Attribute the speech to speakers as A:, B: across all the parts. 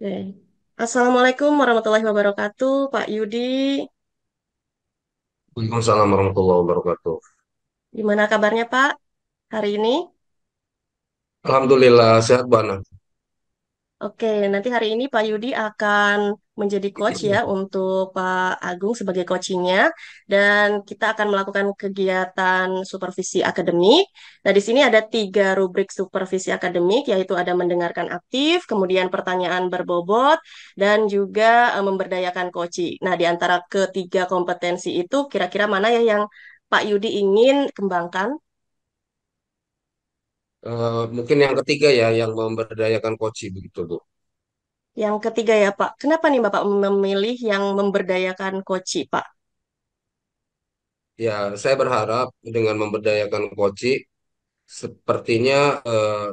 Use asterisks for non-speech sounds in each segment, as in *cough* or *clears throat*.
A: Oke. Assalamualaikum
B: warahmatullahi wabarakatuh, Pak Yudi.
C: Waalaikumsalam warahmatullahi wabarakatuh.
B: Gimana kabarnya, Pak, hari ini?
C: Alhamdulillah, sehat, Mbak
B: Oke, nanti hari ini Pak Yudi akan menjadi coach ya iya. untuk Pak Agung sebagai coachingnya dan kita akan melakukan kegiatan supervisi akademik. Nah, di sini ada tiga rubrik supervisi akademik yaitu ada mendengarkan aktif, kemudian pertanyaan berbobot dan juga eh, memberdayakan coaching. Nah, di antara ketiga kompetensi itu kira-kira mana ya yang Pak Yudi ingin kembangkan?
C: Eh, mungkin yang ketiga ya yang memberdayakan koci begitu Bu.
B: Yang ketiga ya Pak, kenapa nih Bapak memilih yang memberdayakan koci Pak?
C: Ya, saya berharap dengan memberdayakan koci sepertinya eh,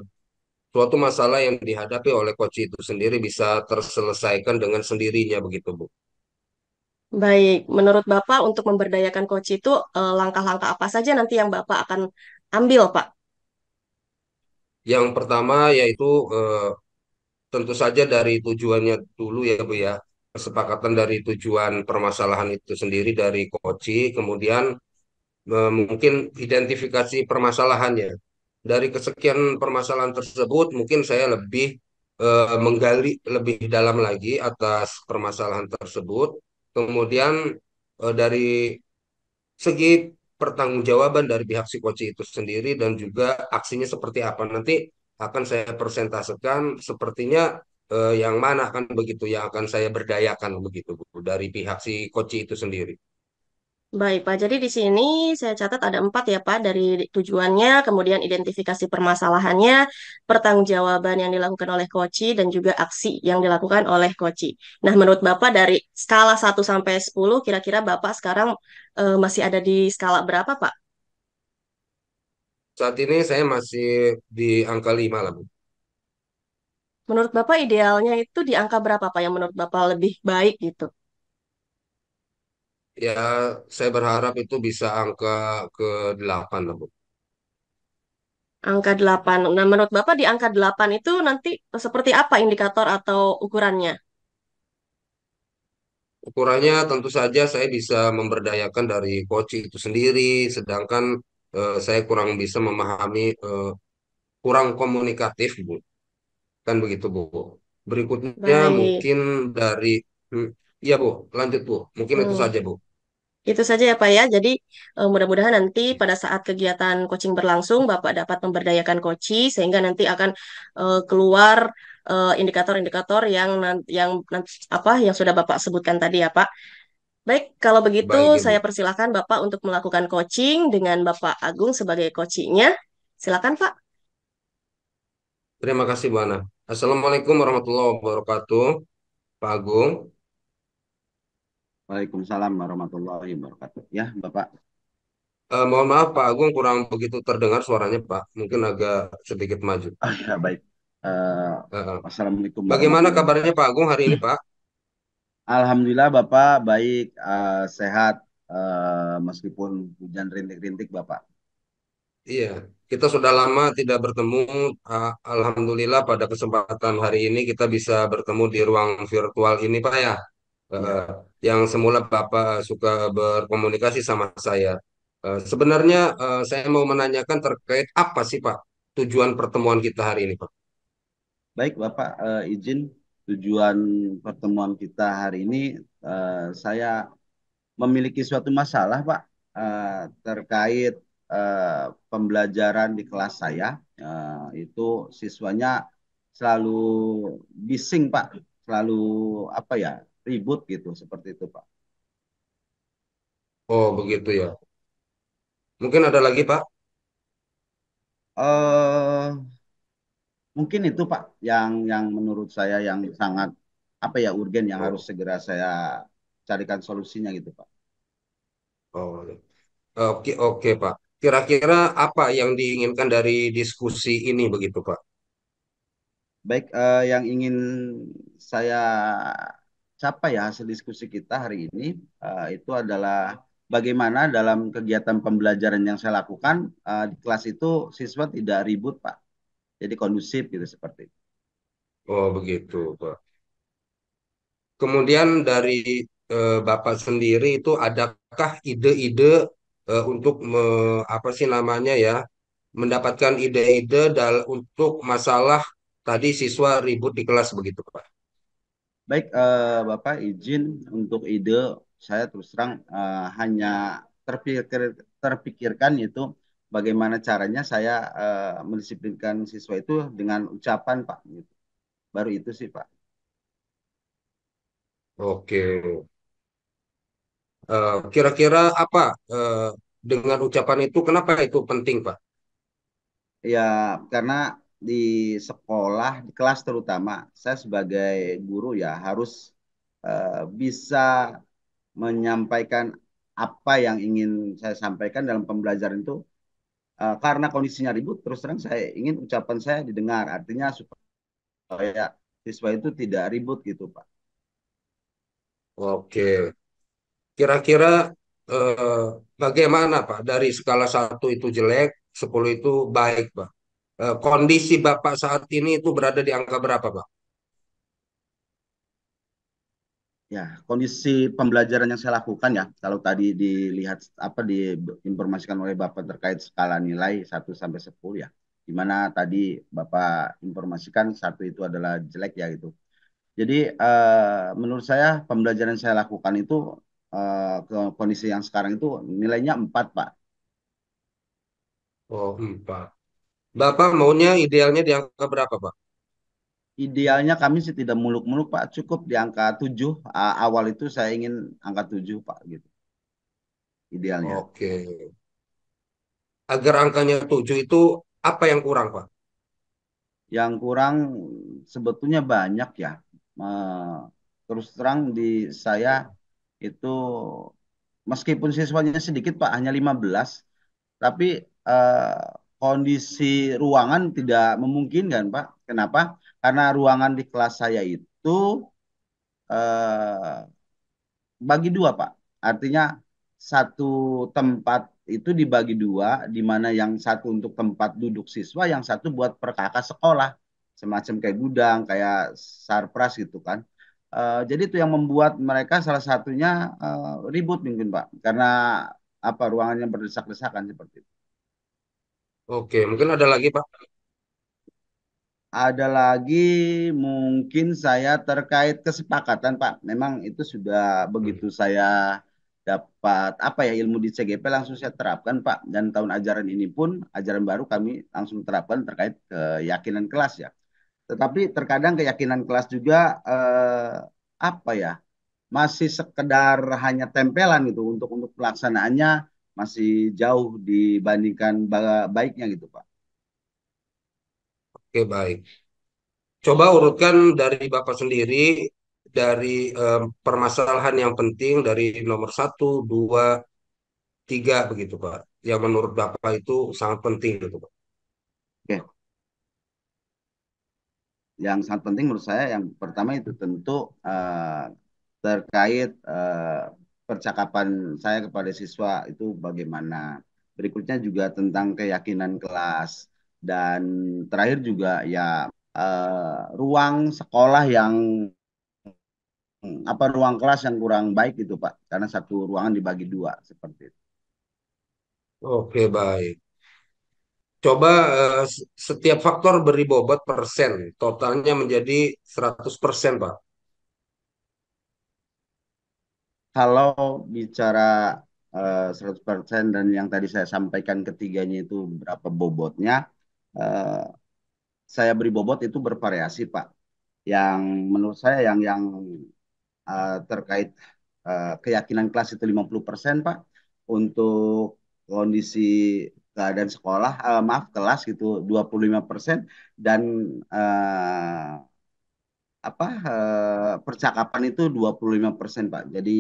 C: suatu masalah yang dihadapi oleh koci itu sendiri bisa terselesaikan dengan sendirinya begitu Bu.
B: Baik, menurut Bapak untuk memberdayakan koci itu eh, langkah-langkah apa saja nanti yang Bapak akan ambil Pak?
C: Yang pertama yaitu eh, tentu saja dari tujuannya dulu ya Bu ya. Kesepakatan dari tujuan permasalahan itu sendiri dari Koci, kemudian eh, mungkin identifikasi permasalahannya. Dari kesekian permasalahan tersebut mungkin saya lebih eh, menggali lebih dalam lagi atas permasalahan tersebut. Kemudian eh, dari segi pertanggungjawaban dari pihak si Koci itu sendiri dan juga aksinya seperti apa nanti akan saya persentasekan sepertinya eh, yang mana akan begitu yang akan saya berdayakan begitu Bu dari pihak si Koci itu sendiri.
B: Baik, Pak. Jadi di sini saya catat ada empat ya, Pak, dari tujuannya, kemudian identifikasi permasalahannya, pertanggungjawaban yang dilakukan oleh Koci, dan juga aksi yang dilakukan oleh Koci. Nah, menurut Bapak dari skala 1 sampai 10, kira-kira Bapak sekarang eh, masih ada di skala berapa, Pak?
C: Saat ini saya masih di angka 5 lah, Bu.
B: Menurut Bapak idealnya itu di angka berapa, Pak, yang menurut Bapak lebih baik gitu?
C: Ya, saya berharap itu bisa angka ke delapan, lah, Bu.
B: Angka delapan. Nah, menurut Bapak di angka delapan itu nanti seperti apa indikator atau ukurannya?
C: Ukurannya tentu saja saya bisa memberdayakan dari coach itu sendiri, sedangkan eh, saya kurang bisa memahami, eh, kurang komunikatif, Bu. Kan begitu, Bu. Berikutnya Baik. mungkin dari, hmm, iya Bu, lanjut Bu. Mungkin hmm. itu saja, Bu.
B: Itu saja ya Pak ya. Jadi uh, mudah-mudahan nanti pada saat kegiatan coaching berlangsung Bapak dapat memberdayakan koci sehingga nanti akan uh, keluar indikator eh, indikator-indikator yang yang apa yang sudah Bapak sebutkan tadi ya Pak. Baik, kalau begitu Baik, saya persilahkan Bapak untuk melakukan coaching dengan Bapak Agung sebagai coachingnya. Silakan Pak.
C: Terima kasih Bu Ana. Assalamualaikum warahmatullahi wabarakatuh, Pak Agung.
A: Waalaikumsalam warahmatullahi wabarakatuh. Ya, Bapak.
C: Uh, mohon maaf Pak Agung kurang begitu terdengar suaranya Pak. Mungkin agak sedikit maju. Ah,
A: ya, baik. Uh, eh, uh, eh, Assalamualaikum. Bagaimana kabarnya
C: Pak Agung hari ini Pak?
A: Alhamdulillah Bapak baik, uh, sehat, uh, meskipun hujan rintik-rintik Bapak. Iya, kita sudah lama
C: tidak bertemu. Uh, Alhamdulillah pada kesempatan hari ini kita bisa bertemu di ruang virtual ini Pak ya uh, yang semula Bapak suka berkomunikasi sama saya. Uh, sebenarnya uh, saya mau menanyakan terkait apa sih Pak tujuan pertemuan kita
A: hari ini Pak? Baik Bapak uh, izin tujuan pertemuan kita hari ini uh, saya memiliki suatu masalah Pak uh, terkait uh, pembelajaran di kelas saya uh, itu siswanya selalu bising Pak selalu apa ya ribut gitu seperti itu Pak.
C: Oh begitu ya. Mungkin ada lagi Pak?
A: Uh, mungkin itu Pak yang yang menurut saya yang sangat apa ya urgen yang oh. harus segera saya carikan solusinya gitu Pak. Oh iya.
C: oke oke Pak. Kira-kira apa yang diinginkan dari diskusi ini begitu Pak?
A: Baik, uh, yang ingin saya capai ya hasil diskusi kita hari ini uh, itu adalah bagaimana dalam kegiatan pembelajaran yang saya lakukan uh, di kelas itu siswa tidak ribut Pak. Jadi kondusif gitu seperti itu.
C: Oh begitu Pak. Kemudian dari uh, Bapak sendiri itu adakah ide-ide uh, untuk me, apa sih namanya ya mendapatkan ide-ide dal untuk
A: masalah tadi siswa ribut di
C: kelas begitu Pak?
A: Baik, uh, Bapak izin untuk ide saya terus terang uh, hanya terpikir terpikirkan itu bagaimana caranya saya uh, mendisiplinkan siswa itu dengan ucapan Pak. Gitu. Baru itu sih Pak. Oke. kira kira-kira apa uh,
C: dengan ucapan itu kenapa itu penting Pak?
A: Ya karena di sekolah, di kelas terutama, saya sebagai guru ya harus uh, bisa menyampaikan apa yang ingin saya sampaikan dalam pembelajaran itu. Uh, karena kondisinya ribut, terus terang saya ingin ucapan saya didengar. Artinya supaya siswa itu tidak ribut gitu, Pak. Oke. Kira-kira eh, bagaimana Pak
C: dari skala satu itu jelek, sepuluh itu baik Pak? Eh, kondisi Bapak saat ini itu berada di angka berapa, Pak?
A: Ya, kondisi pembelajaran yang saya lakukan ya, kalau tadi dilihat apa diinformasikan oleh Bapak terkait skala nilai 1 sampai 10 ya. Di mana tadi Bapak informasikan satu itu adalah jelek ya gitu. Jadi eh, menurut saya pembelajaran yang saya lakukan itu eh, kondisi yang sekarang itu nilainya 4, Pak. Oh, 4. Bapak maunya idealnya di angka berapa, Pak? Idealnya kami sih tidak muluk-muluk, Pak. Cukup di angka 7. Awal itu saya ingin angka 7, Pak, gitu. Idealnya. Oke. Agar angkanya 7 itu apa yang kurang, Pak? Yang kurang sebetulnya banyak ya. Terus terang di saya itu meskipun siswanya sedikit Pak, hanya 15, tapi eh, kondisi ruangan tidak memungkinkan, Pak. Kenapa? Karena ruangan di kelas saya itu eh, bagi dua, Pak. Artinya satu tempat itu dibagi dua, di mana yang satu untuk tempat duduk siswa, yang satu buat perkakas sekolah, semacam kayak gudang, kayak sarpras gitu kan. Uh, jadi itu yang membuat mereka salah satunya uh, ribut mungkin Pak, karena apa ruangannya berdesak-desakan seperti itu.
C: Oke, mungkin ada lagi, Pak.
A: Ada lagi mungkin saya terkait kesepakatan, Pak. Memang itu sudah begitu hmm. saya dapat apa ya ilmu di CGP langsung saya terapkan, Pak. Dan tahun ajaran ini pun ajaran baru kami langsung terapkan terkait keyakinan kelas ya. Tetapi terkadang keyakinan kelas juga eh, apa ya? masih sekedar hanya tempelan gitu untuk untuk pelaksanaannya masih jauh dibandingkan baiknya gitu Pak. Oke baik. Coba urutkan dari Bapak sendiri dari eh,
C: permasalahan yang penting dari nomor satu, dua, tiga begitu Pak. Yang menurut Bapak itu sangat penting gitu Pak.
A: Oke. Yang sangat penting menurut saya yang pertama itu tentu eh, terkait eh, percakapan saya kepada siswa itu bagaimana. Berikutnya juga tentang keyakinan kelas dan terakhir juga ya eh, ruang sekolah yang apa ruang kelas yang kurang baik itu Pak karena satu ruangan dibagi dua seperti itu.
C: Oke baik. Coba eh, setiap faktor beri bobot persen, totalnya menjadi 100% Pak.
A: kalau bicara uh, eh, 100% dan yang tadi saya sampaikan ketiganya itu berapa bobotnya, uh, saya beri bobot itu bervariasi Pak. Yang menurut saya yang yang uh, terkait uh, keyakinan kelas itu 50% Pak untuk kondisi keadaan sekolah uh, maaf kelas itu 25% dan uh, apa uh, percakapan itu 25% Pak. Jadi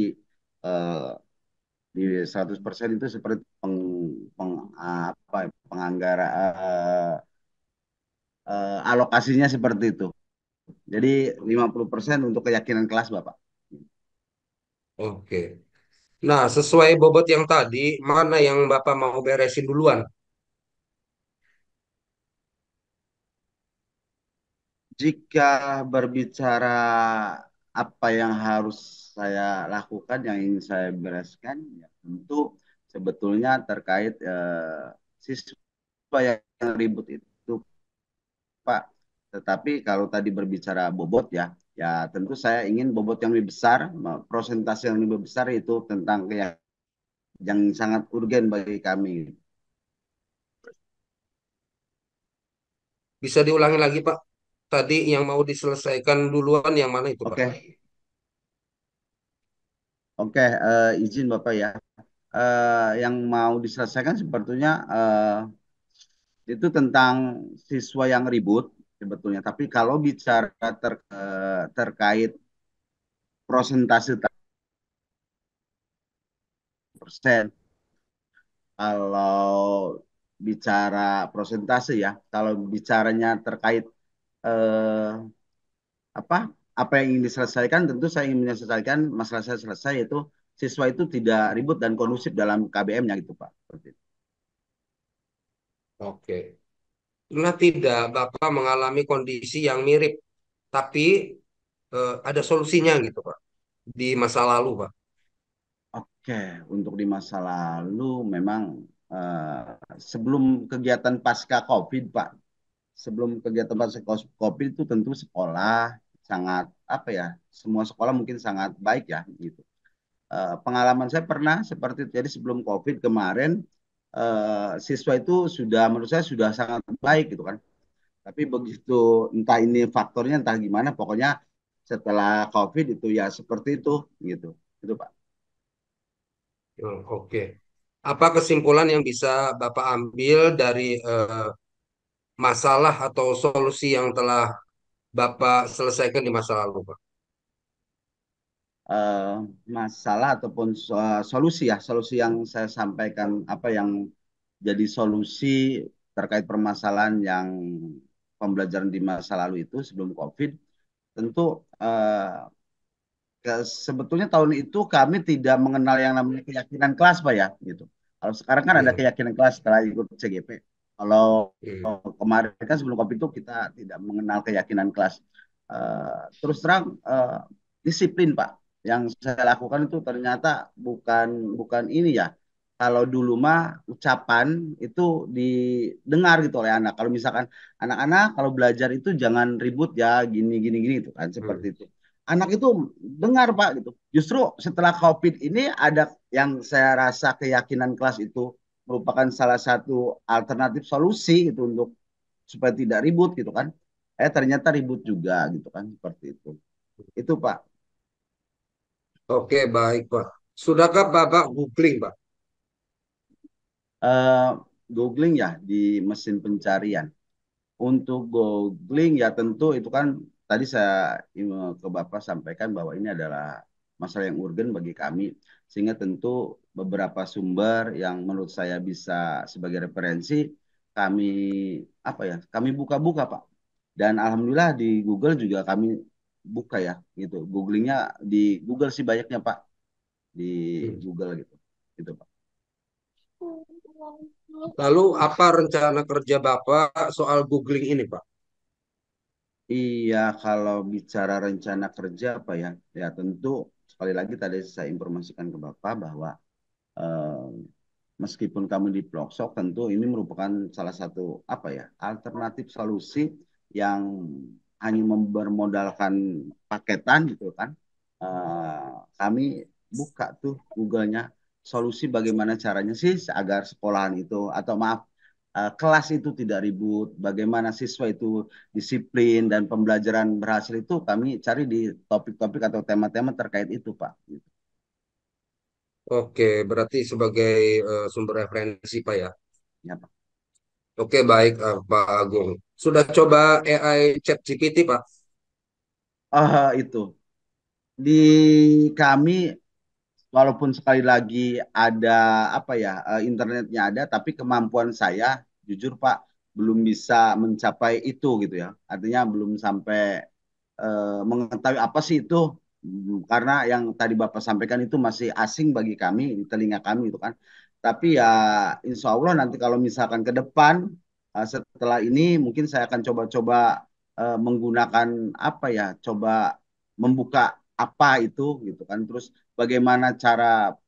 A: Eh, di 100% itu seperti peng, peng apa ya, penganggara uh, uh, alokasinya seperti itu. Jadi 50% untuk keyakinan kelas Bapak. Oke.
C: Nah, sesuai bobot yang tadi, mana yang Bapak
A: mau beresin duluan? Jika berbicara apa yang harus saya lakukan, yang ingin saya bereskan, ya tentu sebetulnya terkait uh, siswa yang ribut itu, Pak. Tetapi kalau tadi berbicara bobot ya, ya tentu saya ingin bobot yang lebih besar, prosentase yang lebih besar itu tentang yang, yang sangat urgen bagi kami.
C: Bisa diulangi lagi Pak tadi yang mau diselesaikan duluan yang mana itu, Oke, okay.
A: Oke, uh, izin Bapak ya. Uh, yang mau diselesaikan sepertinya uh, eh, itu tentang siswa yang ribut sebetulnya. Tapi kalau bicara ter, terkait prosentase persen, kalau bicara prosentase ya, kalau bicaranya terkait eh, apa apa yang ingin diselesaikan tentu saya ingin menyelesaikan masalah saya selesai yaitu siswa itu tidak ribut dan kondusif dalam KBM-nya gitu Pak. Oke.
C: Pernah tidak Bapak mengalami kondisi yang mirip tapi eh, ada solusinya gitu Pak di masa lalu Pak?
A: Oke, untuk di masa lalu memang eh, sebelum kegiatan pasca COVID Pak sebelum kegiatan pasca covid itu tentu sekolah sangat apa ya semua sekolah mungkin sangat baik ya gitu e, pengalaman saya pernah seperti jadi sebelum covid kemarin e, siswa itu sudah menurut saya sudah sangat baik gitu kan tapi begitu entah ini faktornya entah gimana pokoknya setelah covid itu ya seperti itu gitu itu pak
C: hmm, oke apa kesimpulan yang bisa bapak ambil dari eh, masalah atau solusi
A: yang telah Bapak selesaikan di masa lalu, Pak? Uh, masalah ataupun so solusi ya, solusi yang saya sampaikan apa yang jadi solusi terkait permasalahan yang pembelajaran di masa lalu itu sebelum COVID, tentu uh, ke, sebetulnya tahun itu kami tidak mengenal yang namanya keyakinan kelas pak ya gitu kalau sekarang kan ada iya. keyakinan kelas setelah ikut CGP kalau hmm. kemarin kan sebelum COVID itu kita tidak mengenal keyakinan kelas. Uh, terus terang uh, disiplin Pak yang saya lakukan itu ternyata bukan bukan ini ya. Kalau dulu mah ucapan itu didengar gitu oleh anak. Kalau misalkan anak-anak kalau belajar itu jangan ribut ya gini gini gini itu kan seperti hmm. itu anak itu dengar pak gitu. Justru setelah COVID ini ada yang saya rasa keyakinan kelas itu merupakan salah satu alternatif solusi itu untuk supaya tidak ribut gitu kan. Eh ternyata ribut juga gitu kan seperti itu. Itu Pak. Oke baik Pak. Sudahkah Bapak googling Pak? Uh, googling ya di mesin pencarian. Untuk googling ya tentu itu kan tadi saya ke Bapak sampaikan bahwa ini adalah masalah yang urgen bagi kami sehingga tentu beberapa sumber yang menurut saya bisa sebagai referensi kami apa ya kami buka-buka pak dan alhamdulillah di Google juga kami buka ya gitu googlingnya di Google sih banyaknya pak di hmm. Google gitu gitu pak lalu apa rencana kerja bapak soal googling ini pak Iya, kalau bicara rencana kerja pak ya? Ya tentu sekali lagi tadi saya informasikan ke Bapak bahwa meskipun kami di pelosok tentu ini merupakan salah satu apa ya alternatif solusi yang hanya membermodalkan paketan gitu kan uh, kami buka tuh Google-nya solusi bagaimana caranya sih agar sekolahan itu atau maaf kelas itu tidak ribut bagaimana siswa itu disiplin dan pembelajaran berhasil itu kami cari di topik-topik atau tema-tema terkait itu Pak gitu.
C: Oke, berarti sebagai uh, sumber referensi Pak ya. Ya, Pak. Oke, baik uh, Pak Agung. Sudah coba AI Chat GPT Pak?
A: Ah, itu. Di kami walaupun sekali lagi ada apa ya, eh, internetnya ada tapi kemampuan saya jujur Pak belum bisa mencapai itu gitu ya. Artinya belum sampai uh, mengetahui apa sih itu karena yang tadi Bapak sampaikan itu masih asing bagi kami di telinga kami itu kan. Tapi ya insya Allah nanti kalau misalkan ke depan eh, setelah ini mungkin saya akan coba-coba eh, menggunakan apa ya, coba membuka apa itu gitu kan. Terus bagaimana cara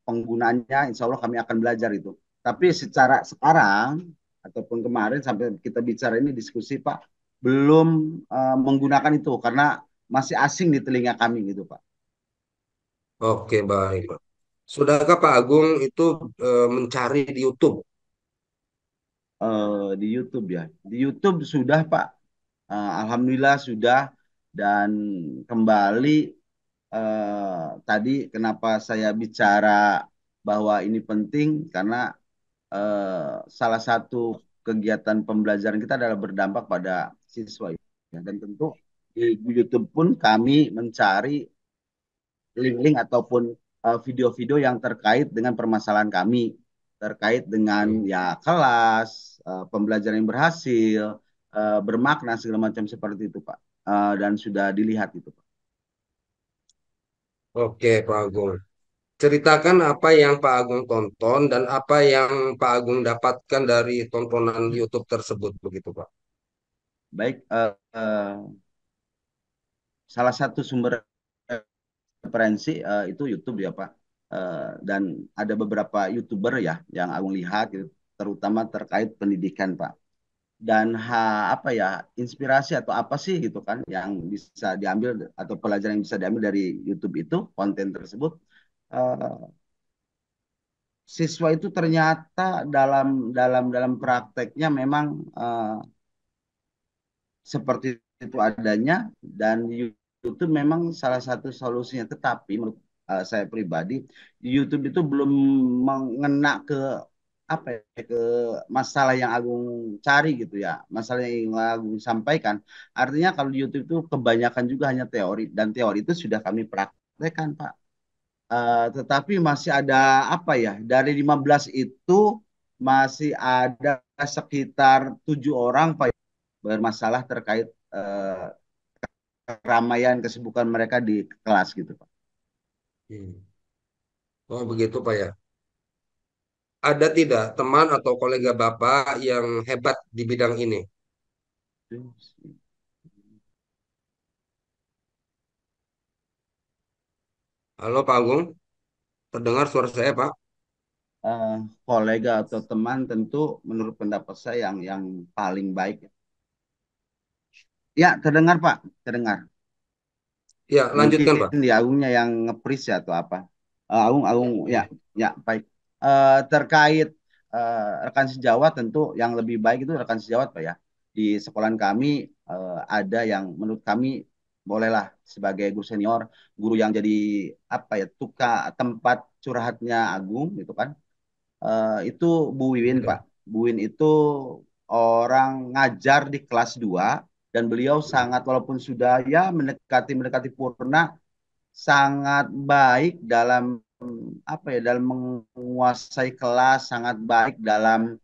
A: penggunaannya, insya Allah kami akan belajar itu. Tapi secara sekarang ataupun kemarin sampai kita bicara ini diskusi Pak belum uh, menggunakan itu karena masih asing di telinga kami gitu Pak.
C: Oke, baik.
A: Sudahkah Pak Agung itu e, mencari di YouTube? Eh, di YouTube ya. Di YouTube sudah Pak. Eh, alhamdulillah sudah dan kembali tadi kenapa saya bicara bahwa ini penting karena salah satu kegiatan pembelajaran kita adalah berdampak pada siswa ya. dan tentu di YouTube pun kami mencari link-link ataupun eh, video-video uh, yang terkait dengan permasalahan kami terkait dengan iya. ya kelas uh, pembelajaran yang berhasil uh, bermakna segala macam seperti itu pak uh, dan sudah dilihat itu pak.
C: Oke Pak Agung, ceritakan apa yang Pak Agung tonton dan apa yang Pak Agung dapatkan dari tontonan YouTube tersebut begitu Pak.
A: Baik, uh, uh, salah satu sumber referensi uh, eh, itu YouTube ya Pak. Uh, dan ada beberapa youtuber ya yang Agung lihat gitu, terutama terkait pendidikan Pak. Dan ha, apa ya inspirasi atau apa sih gitu kan yang bisa diambil atau pelajaran yang bisa diambil dari YouTube itu konten tersebut uh, siswa itu ternyata dalam dalam dalam prakteknya memang uh, seperti itu adanya dan itu memang salah satu solusinya. Tetapi menurut uh, saya pribadi, YouTube itu belum mengena ke apa ya, ke masalah yang Agung cari gitu ya masalah yang Agung sampaikan artinya kalau di YouTube itu kebanyakan juga hanya teori dan teori itu sudah kami praktekkan Pak uh, tetapi masih ada apa ya dari 15 itu masih ada sekitar tujuh orang Pak bermasalah terkait uh, keramaian kesibukan mereka di kelas gitu pak. Hmm. Oh begitu pak ya. Ada tidak teman atau
C: kolega bapak yang hebat di bidang ini?
A: Halo Pak Agung, terdengar suara saya Pak? Uh, kolega atau teman tentu menurut pendapat saya yang yang paling baik ya. Ya, terdengar Pak, terdengar. Ya, lanjutkan Pak. di Agungnya yang ngepris ya atau apa? Uh, eh, Agung, Agung, ya, ya baik. Uh, terkait uh, rekan sejawat tentu yang lebih baik itu rekan sejawat Pak ya. Di sekolah kami uh, ada yang menurut kami bolehlah sebagai guru senior, guru yang jadi apa ya tuka tempat curhatnya Agung gitu kan. Uh, itu Bu Wiwin iya. Pak. Bu Win itu orang ngajar di kelas 2 dan beliau sangat walaupun sudah ya mendekati mendekati purna sangat baik dalam apa ya dalam menguasai kelas sangat baik dalam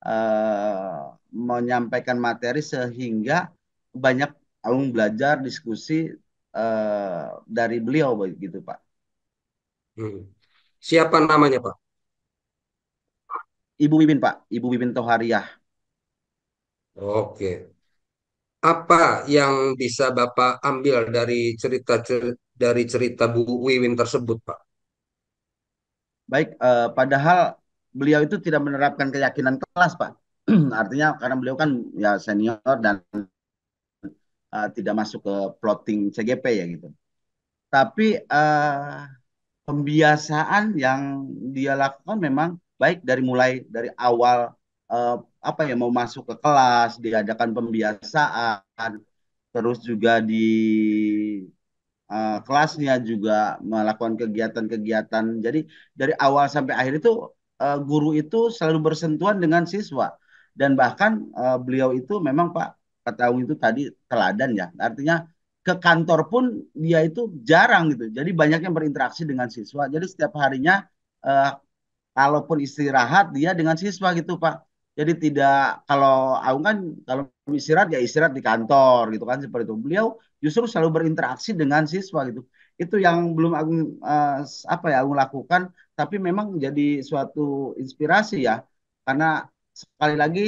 A: uh, menyampaikan materi sehingga banyak alun belajar diskusi uh, dari beliau begitu pak. Hmm. Siapa namanya pak? Ibu Mimin pak, Ibu Mimin Tohariah. Oke apa
C: yang bisa Bapak ambil dari cerita cer dari cerita Bu Wiwin
A: tersebut, Pak? Baik, eh, padahal beliau itu tidak menerapkan keyakinan kelas, Pak. *clears throat* Artinya karena beliau kan ya senior dan uh, tidak masuk ke plotting CGP ya gitu. Tapi uh, pembiasaan yang dia lakukan memang baik dari mulai dari awal uh, apa ya mau masuk ke kelas diadakan pembiasaan terus juga di uh, kelasnya juga melakukan kegiatan-kegiatan jadi dari awal sampai akhir itu uh, guru itu selalu bersentuhan dengan siswa dan bahkan uh, beliau itu memang Pak Ketahui itu tadi teladan ya artinya ke kantor pun dia itu jarang gitu jadi banyak yang berinteraksi dengan siswa jadi setiap harinya uh, kalaupun istirahat dia dengan siswa gitu Pak jadi tidak kalau aku kan kalau istirahat ya istirahat di kantor gitu kan seperti itu. Beliau justru selalu berinteraksi dengan siswa gitu. Itu yang belum aku uh, eh, apa ya aku lakukan tapi memang jadi suatu inspirasi ya. Karena sekali lagi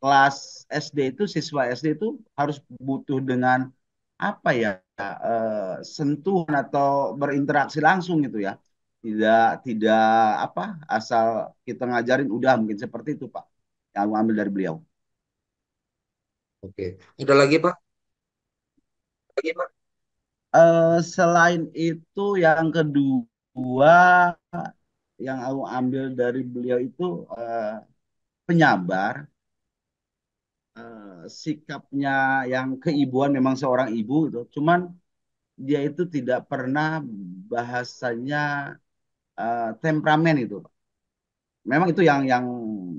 A: kelas SD itu siswa SD itu harus butuh dengan apa ya uh, sentuhan atau berinteraksi langsung gitu ya tidak tidak apa asal kita ngajarin udah mungkin seperti itu pak yang aku ambil dari beliau. Oke, ada lagi Pak? Lagi Pak? Uh, selain itu yang kedua yang aku ambil dari beliau itu uh, eh, penyabar, uh, eh, sikapnya yang keibuan memang seorang ibu itu, cuman dia itu tidak pernah bahasanya uh, temperamen itu, Pak memang itu yang yang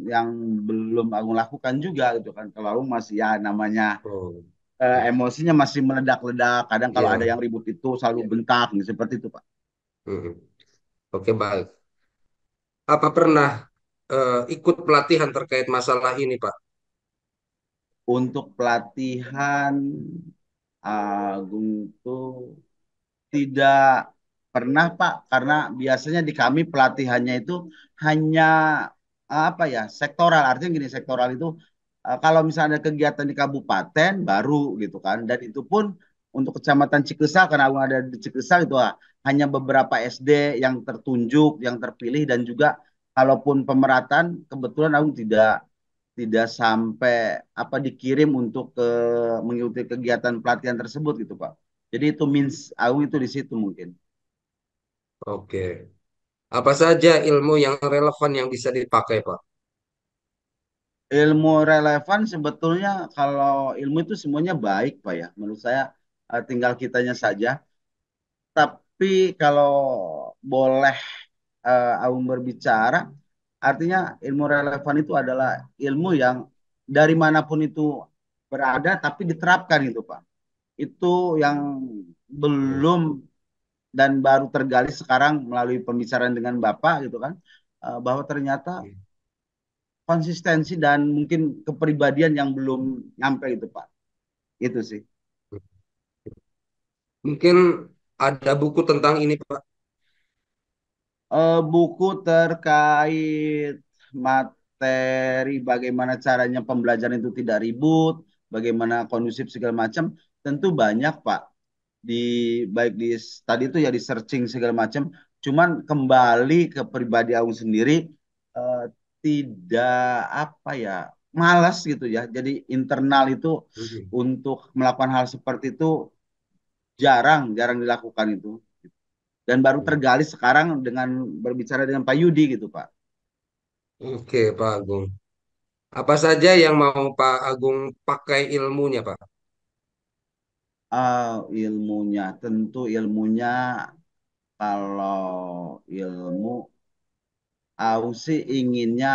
A: yang belum aku lakukan juga gitu kan kalau aku masih ya namanya oh. eh, emosinya masih meledak-ledak kadang kalau yeah. ada yang ribut itu selalu yeah. bentak gitu seperti itu pak. Hmm. Oke okay, baik.
C: Apa pernah uh, ikut pelatihan terkait masalah ini pak?
A: Untuk pelatihan Agung tuh tidak Pernah Pak, karena biasanya di kami pelatihannya itu hanya eh, apa ya sektoral. Artinya gini sektoral itu eh, kalau misalnya ada kegiatan di kabupaten baru gitu kan, dan itu pun untuk kecamatan Cikesa karena aku ada di Cikesa itu hanya beberapa SD yang tertunjuk, yang terpilih dan juga kalaupun pemerataan kebetulan aku tidak tidak sampai apa dikirim untuk ke mengikuti kegiatan pelatihan tersebut gitu Pak. Jadi itu means aku itu di situ mungkin. Oke. Apa saja ilmu yang relevan yang bisa dipakai, Pak? Ilmu relevan sebetulnya kalau ilmu itu semuanya baik, Pak ya. Menurut saya eh, tinggal kitanya saja. Tapi kalau boleh uh, eh, Aum berbicara, artinya ilmu relevan itu adalah ilmu yang dari manapun itu berada tapi diterapkan itu, Pak. Itu yang belum dan baru tergali sekarang melalui pembicaraan dengan Bapak gitu kan eh, bahwa ternyata iya. konsistensi dan mungkin kepribadian yang belum nyampe itu Pak. Itu sih. Mungkin ada buku tentang ini Pak. Eh, buku terkait materi bagaimana caranya pembelajaran itu tidak ribut, bagaimana kondusif segala macam tentu banyak Pak di baik di tadi itu ya di searching segala macam cuman kembali ke pribadi aku sendiri eh, tidak apa ya malas gitu ya jadi internal itu hmm. untuk melakukan hal seperti itu jarang jarang dilakukan itu dan baru hmm. tergali sekarang dengan berbicara dengan Pak Yudi gitu Pak
C: Oke Pak Agung
A: apa saja yang mau Pak Agung pakai ilmunya Pak Oh, ilmunya tentu ilmunya kalau ilmu Aku sih inginnya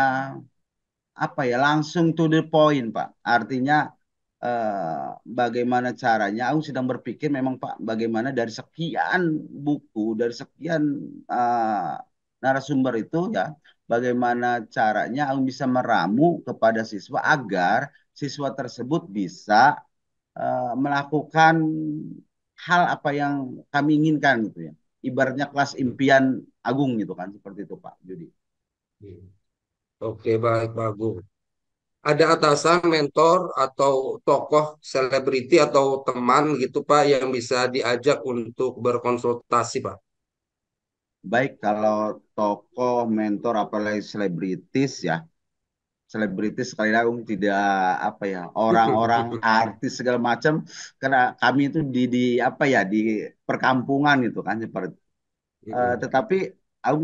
A: apa ya langsung to the point Pak. Artinya eh, bagaimana caranya? Aku sedang berpikir memang Pak, bagaimana dari sekian buku, dari sekian eh, narasumber itu ya, bagaimana caranya aku bisa meramu kepada siswa agar siswa tersebut bisa Eh, melakukan hal apa yang kami inginkan gitu ya. Ibaratnya kelas impian agung gitu kan seperti itu Pak Judi. Hmm. Oke baik Pak Agung.
C: Ada atasan, mentor atau tokoh selebriti atau teman gitu Pak yang bisa diajak untuk berkonsultasi Pak?
A: Baik kalau tokoh, mentor apalagi selebritis ya selebritis sekali lagi um, tidak apa ya *laughs* orang-orang artis segala macam karena kami itu di di apa ya di perkampungan gitu kan seperti iya. uh, eh, tetapi aku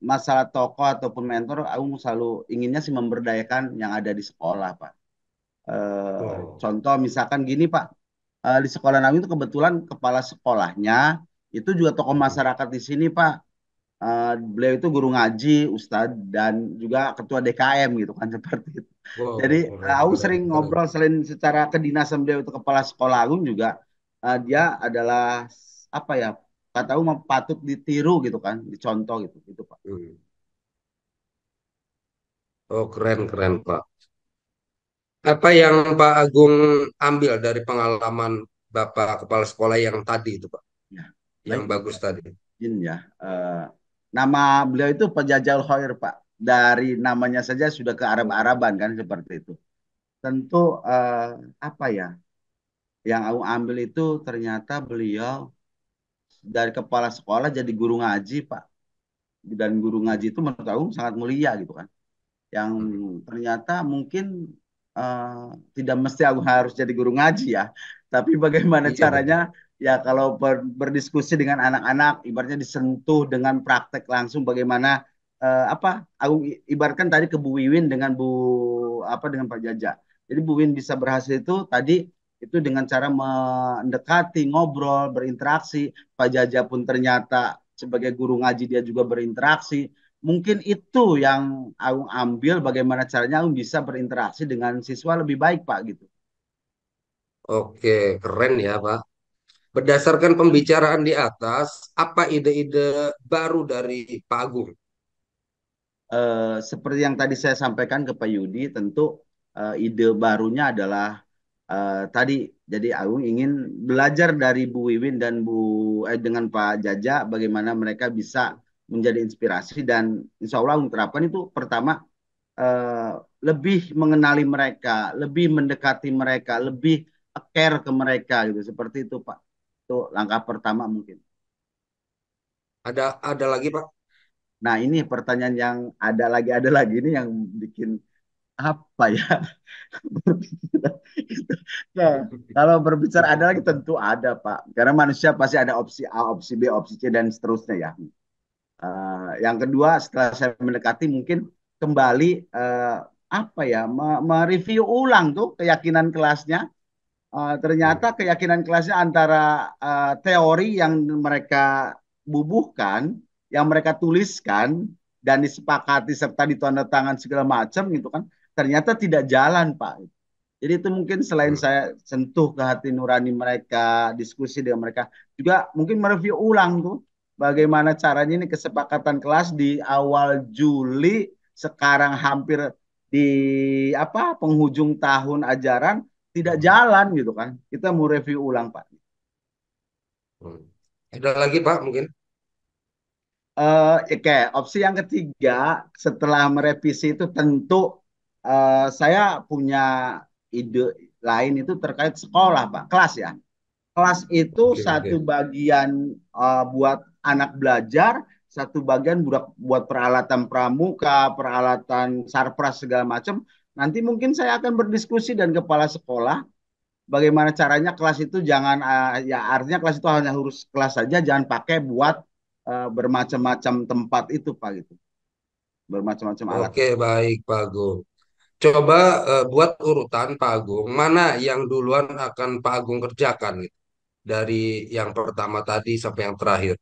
A: masalah toko ataupun mentor aku selalu inginnya sih memberdayakan yang ada di sekolah pak uh, contoh misalkan gini pak uh, di sekolah kami itu kebetulan kepala sekolahnya itu juga tokoh masyarakat di sini pak uh, beliau itu guru ngaji, ustadz dan juga ketua DKM gitu kan *laughs* seperti itu. Wow, Jadi wow, aku wow, sering ngobrol selain secara kedinasan beliau itu kepala sekolah agung juga uh, dia adalah apa ya? Pak tahu patut ditiru gitu kan, dicontoh gitu gitu Pak. Hmm.
C: Oh keren keren Pak.
A: Apa yang Pak Agung ambil dari pengalaman
C: Bapak kepala sekolah yang tadi itu Pak? Ya. Yang Baik. bagus tadi.
A: ya. Uh, nama beliau itu Pejajal Khair Pak. Dari namanya saja sudah ke Arab-Araban kan seperti itu. Tentu eh, apa ya? Yang aku ambil itu ternyata beliau dari kepala sekolah jadi guru ngaji Pak. Dan guru ngaji itu menurut aku sangat mulia gitu kan. Yang ternyata mungkin eh, tidak mesti aku harus jadi guru ngaji ya. Tapi bagaimana iya, caranya ya kalau ber, berdiskusi dengan anak-anak ibaratnya disentuh dengan praktek langsung bagaimana eh, apa aku ibaratkan tadi ke Bu Wiwin dengan Bu apa dengan Pak Jaja. Jadi Bu Wiwin bisa berhasil itu tadi itu dengan cara mendekati, ngobrol, berinteraksi. Pak Jaja pun ternyata sebagai guru ngaji dia juga berinteraksi. Mungkin itu yang Aung ambil bagaimana caranya Aung bisa berinteraksi dengan siswa lebih baik Pak gitu.
C: Oke, keren ya Pak. Berdasarkan pembicaraan di atas, apa ide-ide
A: baru dari Pak Agung? Uh, seperti yang tadi saya sampaikan ke Pak Yudi, tentu uh, ide barunya adalah uh, tadi jadi Agung ingin belajar dari Bu Wiwin dan Bu eh, dengan Pak Jaja bagaimana mereka bisa menjadi inspirasi dan insya Allah Agung terapkan itu pertama uh, lebih mengenali mereka, lebih mendekati mereka, lebih care ke mereka gitu seperti itu Pak. Itu langkah pertama mungkin. Ada ada lagi Pak? Nah ini pertanyaan yang ada lagi ada lagi ini yang bikin apa ya *laughs* nah, kalau berbicara ada lagi tentu ada pak karena manusia pasti ada opsi A opsi B opsi C dan seterusnya ya uh, yang kedua setelah saya mendekati mungkin kembali uh, apa ya mereview ulang tuh keyakinan kelasnya Eh, ternyata keyakinan kelasnya antara uh, teori yang mereka bubuhkan, yang mereka tuliskan dan disepakati serta ditandatangan segala macam gitu kan, ternyata tidak jalan pak. Jadi itu mungkin selain hmm. saya sentuh ke hati nurani mereka, diskusi dengan mereka, juga mungkin mereview ulang tuh bagaimana caranya ini kesepakatan kelas di awal Juli sekarang hampir di apa penghujung tahun ajaran tidak jalan gitu kan. Kita mau review ulang Pak.
C: Hmm. Ada lagi Pak mungkin?
A: Uh, Oke, okay. opsi yang ketiga setelah merevisi itu tentu uh, saya punya ide lain itu terkait sekolah Pak, kelas ya. Kelas itu okay, satu okay. bagian uh, buat anak belajar, satu bagian buat buat peralatan pramuka, peralatan sarpras segala macam, Nanti mungkin saya akan berdiskusi dan kepala sekolah bagaimana caranya kelas itu jangan eh, ya artinya kelas itu hanya harus kelas saja jangan pakai buat eh, bermacam-macam tempat itu Pak gitu. Bermacam-macam alat. Oke,
C: baik Pak Agung. Coba uh, buat urutan Pak Agung, mana yang duluan akan Pak Agung kerjakan gitu. Dari yang pertama tadi sampai yang terakhir.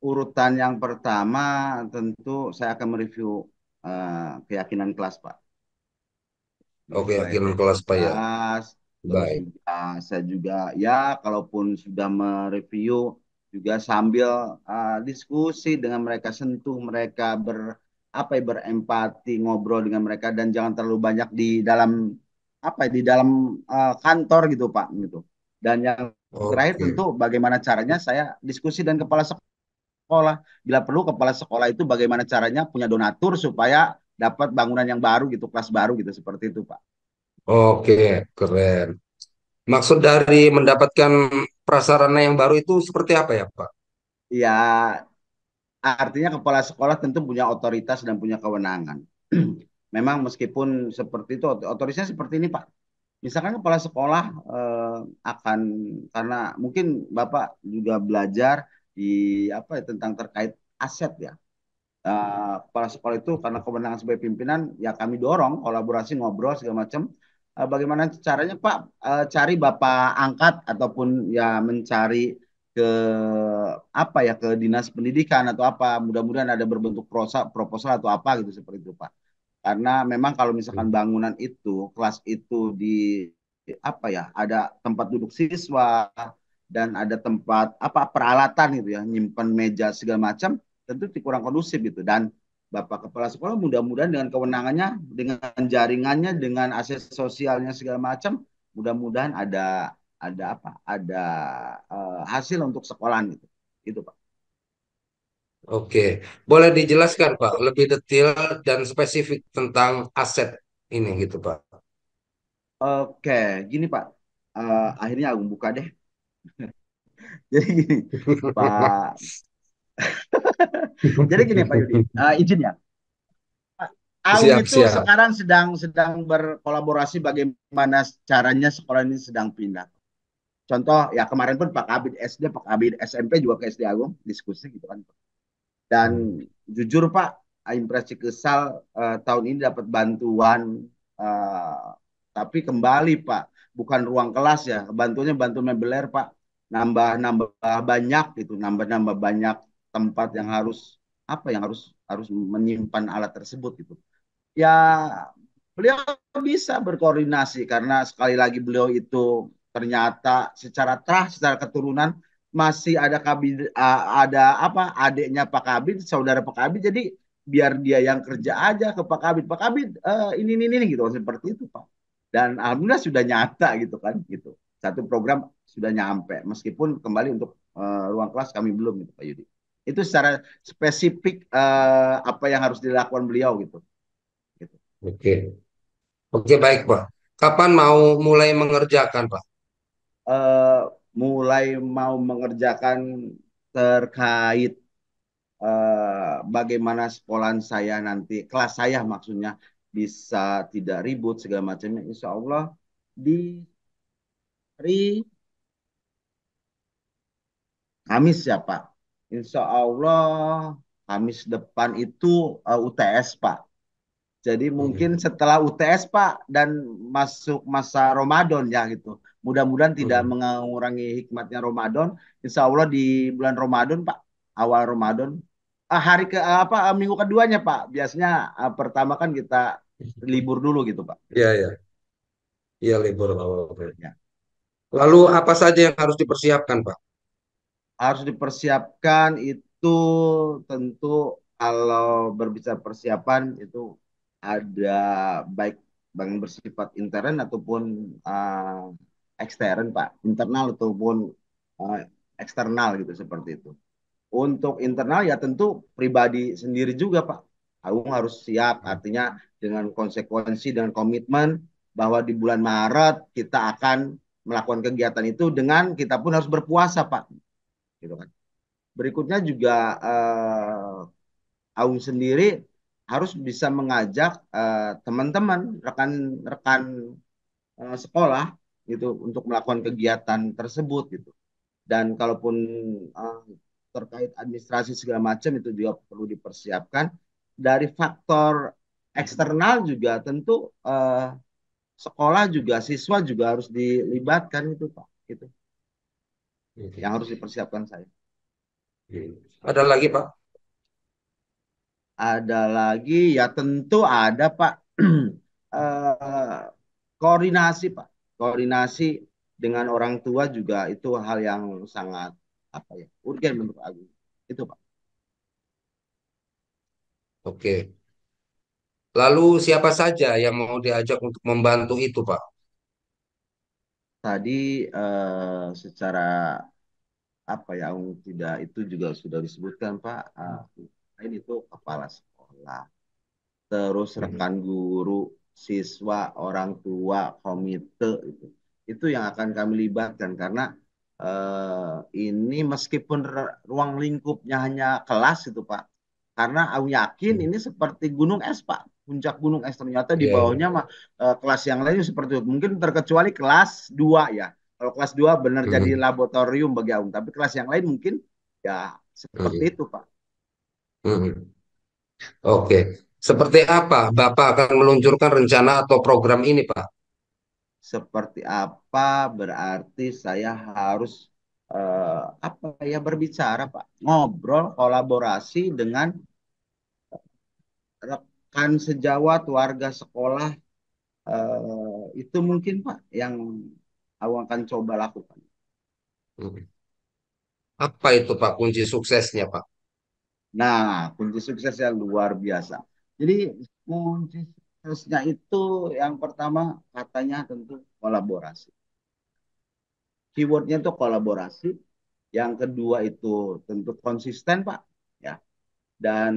A: Urutan yang pertama tentu saya akan mereview uh, keyakinan kelas Pak. Oke, okay, akhirnya kelas Pak ya. Baik. saya juga ya kalaupun sudah mereview juga sambil uh, diskusi dengan mereka sentuh mereka ber apa ya, berempati ngobrol dengan mereka dan jangan terlalu banyak di dalam apa ya, di dalam uh, kantor gitu Pak gitu. Dan yang okay. terakhir tentu bagaimana caranya saya diskusi dengan kepala sekolah bila perlu kepala sekolah itu bagaimana caranya punya donatur supaya dapat bangunan yang baru gitu, kelas baru gitu seperti itu, Pak.
C: Oke, keren. Maksud dari mendapatkan prasarana yang baru itu seperti apa ya, Pak?
A: Ya, artinya kepala sekolah tentu punya otoritas dan punya kewenangan. *clears throat* Memang meskipun seperti itu, otoritasnya seperti ini, Pak. Misalkan kepala sekolah eh, akan karena mungkin Bapak juga belajar di apa ya, tentang terkait aset ya. Eh, para sekolah itu karena kewenangan sebagai pimpinan ya kami dorong kolaborasi ngobrol segala macam uh, bagaimana caranya Pak uh, cari bapak angkat ataupun ya mencari ke apa ya ke dinas pendidikan atau apa mudah-mudahan ada berbentuk prosa, proposal atau apa gitu seperti itu Pak karena memang kalau misalkan hmm. bangunan itu kelas itu di apa ya ada tempat duduk siswa dan ada tempat apa peralatan gitu ya nyimpan meja segala macam tentu kurang kondusif gitu dan Bapak Kepala Sekolah mudah-mudahan dengan kewenangannya, dengan jaringannya, dengan aset sosialnya segala macam, mudah-mudahan ada ada apa? Ada uh, hasil untuk sekolahan gitu. Itu Pak. Oke, boleh dijelaskan Pak lebih detail dan spesifik tentang aset ini gitu Pak. Oke, gini Pak. Uh, akhirnya aku buka deh. *laughs* Jadi gini, Pak *laughs* *laughs* Jadi gini Pak Yudi, uh, *laughs* izin ya. Awi itu siap. sekarang sedang sedang berkolaborasi bagaimana caranya sekolah ini sedang pindah. Contoh ya kemarin pun Pak Abid SD, Pak Abid SMP juga ke SD Agung diskusi gitu kan. Dan jujur Pak, impresi kesal uh, tahun ini dapat bantuan uh, tapi kembali Pak, bukan ruang kelas ya, bantunya bantuan mebeler Pak. Nambah nambah banyak gitu, nambah nambah banyak tempat yang harus apa yang harus harus menyimpan alat tersebut gitu. Ya beliau bisa berkoordinasi karena sekali lagi beliau itu ternyata secara terah secara keturunan masih ada kabin ada apa adiknya Pak Kabin saudara Pak Kabin jadi biar dia yang kerja aja ke Pak Kabin Pak Kabin uh, eh, ini, ini ini gitu seperti itu Pak dan alhamdulillah sudah nyata gitu kan gitu satu program sudah nyampe meskipun kembali untuk uh, ruang kelas kami belum gitu Pak Yudi itu secara spesifik uh, apa yang harus dilakukan beliau gitu. gitu.
C: Oke, oke baik pak.
A: Kapan mau mulai mengerjakan pak? Uh, mulai mau mengerjakan terkait uh, bagaimana sekolah saya nanti kelas saya maksudnya bisa tidak ribut segala macamnya Insya Allah di hari Kamis ya Pak Insya Allah Kamis depan itu uh, UTS Pak. Jadi mungkin hmm. setelah UTS Pak dan masuk masa Ramadan ya gitu. Mudah-mudahan tidak hmm. mengurangi hikmatnya Ramadan. Insya Allah di bulan Ramadan Pak, awal Ramadan. Uh, hari ke uh, apa uh, minggu keduanya Pak. Biasanya uh, pertama kan kita libur dulu gitu Pak. Iya iya. Iya libur awal. Ya. Lalu apa saja yang harus dipersiapkan Pak? harus dipersiapkan itu tentu kalau berbicara persiapan itu ada baik bank bersifat intern ataupun uh, ekstern Pak, internal ataupun uh, eksternal gitu seperti itu. Untuk internal ya tentu pribadi sendiri juga Pak. Agung harus siap artinya dengan konsekuensi dengan komitmen bahwa di bulan Maret kita akan melakukan kegiatan itu dengan kita pun harus berpuasa Pak gitu kan. Berikutnya juga eh, Aung sendiri harus bisa mengajak eh, teman-teman, rekan-rekan eh, sekolah gitu untuk melakukan kegiatan tersebut gitu. Dan kalaupun eh, terkait administrasi segala macam itu juga perlu dipersiapkan dari faktor eksternal juga tentu eh, sekolah juga siswa juga harus dilibatkan itu Pak gitu. Gitu, yang harus dipersiapkan saya. Iya. Ada lagi Pak? Ada lagi ya tentu ada Pak *clears throat* eh, koordinasi Pak koordinasi dengan orang tua juga itu hal yang sangat apa ya urgen menurut aku itu Pak. Oke. Lalu siapa
C: saja yang mau diajak untuk membantu itu Pak?
A: tadi uh, secara apa ya um, tidak itu juga sudah disebutkan Pak uh, ini itu kepala sekolah terus hmm. rekan guru siswa orang tua komite itu itu yang akan kami libatkan karena uh, ini meskipun ruang lingkupnya hanya kelas itu Pak karena aku yakin hmm. ini seperti gunung es Pak puncak gunung es ternyata di iya, iya. bawahnya mah uh, kelas yang lain seperti itu. Mungkin terkecuali kelas 2 ya. Kalau kelas 2 benar mm -hmm. jadi laboratorium bagi Aung, tapi kelas yang lain mungkin ya seperti mm -hmm. itu, Pak. Mm -hmm. Oke. Okay.
C: Seperti apa Bapak akan meluncurkan rencana atau program ini, Pak?
A: Seperti apa berarti saya harus uh, apa ya berbicara, Pak? Ngobrol, kolaborasi dengan kan sejawat warga sekolah uh, itu mungkin Pak yang awak akan coba lakukan.
C: Hmm. Apa itu Pak kunci suksesnya Pak?
A: Nah, kunci sukses yang luar biasa. Jadi kunci suksesnya itu yang pertama katanya tentu kolaborasi. Keywordnya itu kolaborasi. Yang kedua itu tentu konsisten Pak dan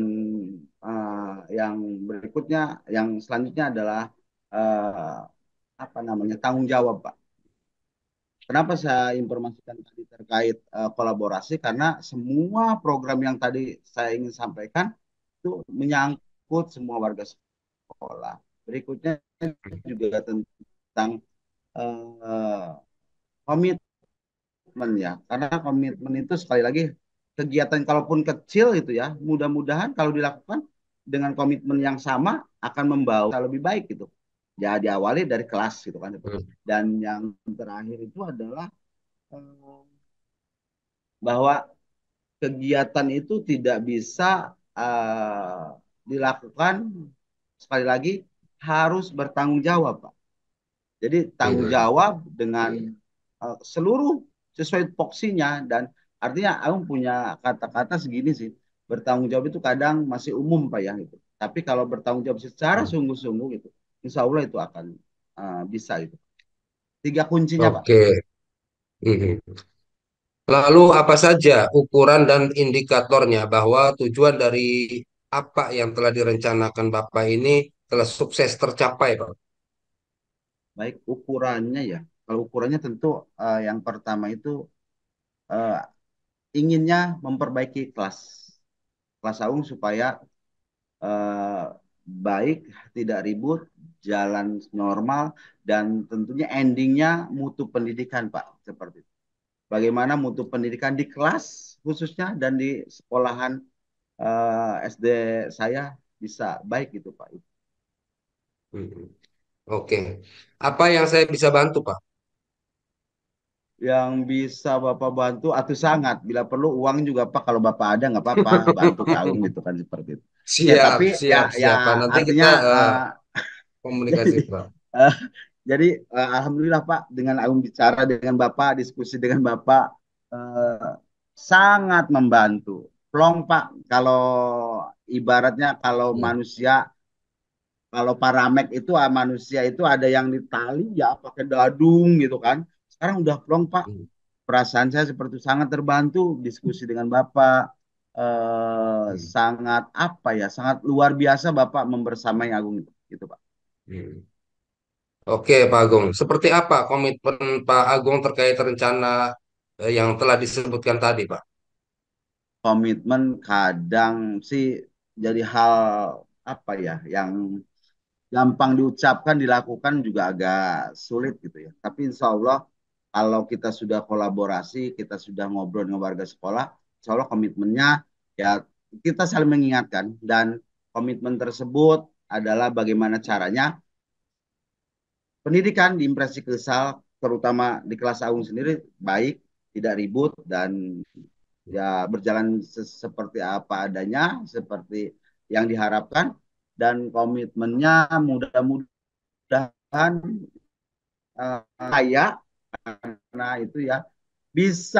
A: uh, yang berikutnya yang selanjutnya adalah uh, apa namanya tanggung jawab pak Kenapa saya informasikan tadi terkait uh, kolaborasi? Karena semua program yang tadi saya ingin sampaikan itu menyangkut semua warga sekolah. Berikutnya juga tentang uh, komitmen ya, karena komitmen itu sekali lagi kegiatan kalaupun kecil itu ya mudah-mudahan kalau dilakukan dengan komitmen yang sama akan membawa lebih baik gitu ya diawali dari kelas gitu kan gitu. dan yang terakhir itu adalah eh, bahwa kegiatan itu tidak bisa uh, dilakukan sekali lagi harus bertanggung jawab pak jadi tanggung iya. jawab dengan uh, seluruh sesuai poksinya dan Artinya aku punya kata-kata segini sih. Bertanggung jawab itu kadang masih umum Pak ya gitu. Tapi kalau bertanggung jawab secara hmm. sungguh-sungguh gitu, insya Allah itu akan uh, bisa itu. Tiga kuncinya Pak. Oke.
C: Lalu apa saja ukuran dan indikatornya bahwa tujuan dari apa yang telah direncanakan Bapak ini telah sukses
A: tercapai, Pak? Baik, ukurannya ya. Kalau ukurannya tentu uh, yang pertama itu uh, inginnya memperbaiki kelas kelas saung supaya uh, baik, tidak ribut, jalan normal, dan tentunya endingnya mutu pendidikan, Pak. Seperti itu. Bagaimana mutu pendidikan di kelas khususnya dan di sekolahan uh, eh, SD saya bisa baik gitu, Pak. Hmm. Oke, okay. apa yang saya bisa bantu, Pak? yang bisa Bapak bantu atau sangat bila perlu uang juga Pak kalau Bapak ada nggak apa-apa *laughs* bantu kaum gitu kan seperti itu. Ya, siap, ya, tapi siap, ya, siap. Ya, nanti artinya, kita uh, eh, eh, komunikasi jadi, Pak. Uh, jadi uh, alhamdulillah Pak dengan Agung bicara dengan Bapak, diskusi dengan Bapak uh, sangat membantu. Plong Pak kalau ibaratnya kalau hmm. manusia kalau paramek itu ah, manusia itu ada yang ditali ya pakai dadung gitu kan sekarang udah plong Pak. Hmm. Perasaan saya seperti sangat terbantu diskusi hmm. dengan Bapak. Eh, hmm. sangat apa ya sangat luar biasa bapak membersamai Agung itu gitu pak. Hmm. Oke Pak Agung, seperti apa komitmen Pak Agung terkait
C: rencana eh, yang telah disebutkan tadi Pak?
A: Komitmen kadang sih jadi hal apa ya yang gampang diucapkan dilakukan juga agak sulit gitu ya. Tapi insya Allah kalau kita sudah kolaborasi, kita sudah ngobrol dengan warga sekolah, insya Allah komitmennya ya kita saling mengingatkan dan komitmen tersebut adalah bagaimana caranya pendidikan di impresi kesal terutama di kelas agung sendiri baik tidak ribut dan ya berjalan seperti apa adanya seperti yang diharapkan dan komitmennya mudah-mudahan uh, kaya nah itu ya bisa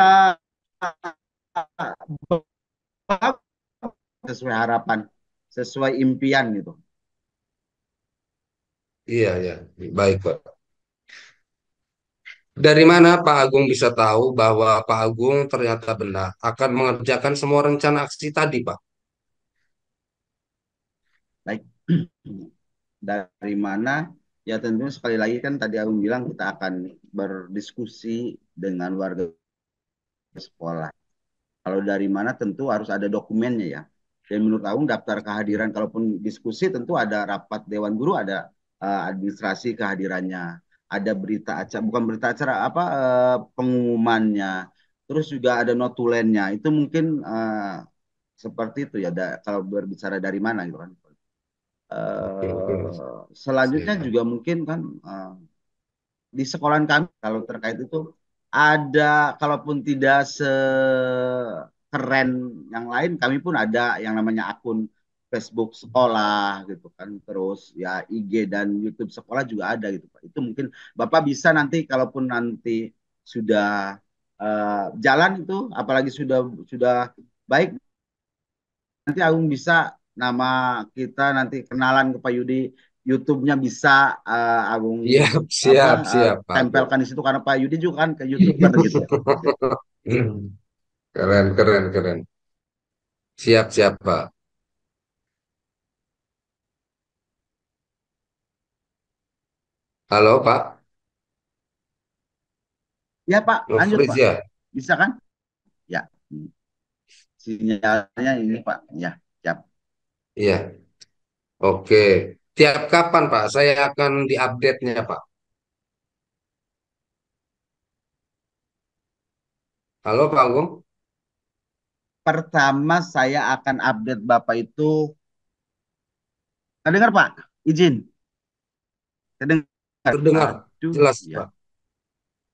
A: sesuai harapan, sesuai impian gitu.
C: Iya, ya. Baik, Pak. Dari mana Pak Agung bisa tahu bahwa Pak Agung ternyata benar akan mengerjakan semua rencana aksi tadi, Pak?
A: Baik. *clears throat* Dari mana Ya tentunya sekali lagi kan tadi Agung bilang kita akan berdiskusi dengan warga sekolah. Kalau dari mana tentu harus ada dokumennya ya. Dan menurut Agung daftar kehadiran kalaupun diskusi tentu ada rapat Dewan Guru, ada uh, administrasi kehadirannya, ada berita acara bukan berita acara apa uh, pengumumannya, terus juga ada notulennya. Itu mungkin uh, seperti itu ya. Da, kalau berbicara dari mana gitu kan. Eh, selanjutnya Siap. juga mungkin kan uh, di sekolah kami kalau terkait itu ada kalaupun tidak sekeren yang lain kami pun ada yang namanya akun Facebook sekolah gitu kan terus ya IG dan YouTube sekolah juga ada gitu Pak. Itu mungkin Bapak bisa nanti kalaupun nanti sudah uh, jalan itu apalagi sudah sudah baik nanti Agung bisa nama kita nanti kenalan ke Pak Yudi YouTube-nya bisa uh, Agung siap apa, siap uh, tempelkan di situ karena Pak Yudi juga kan ke YouTube. gitu *laughs* keren keren keren siap
C: siap Pak halo Pak
A: ya Pak lanjut Pak ya. bisa kan ya sinyalnya ini Pak
C: ya siap Iya. Oke. Tiap kapan, Pak? Saya
A: akan diupdate-nya, Pak.
C: Halo, Pak Agung.
A: Pertama, saya akan update Bapak itu. Terdengar, Pak? Izin. Terdengar. Terdengar. Aduh, Jelas, ya. Pak.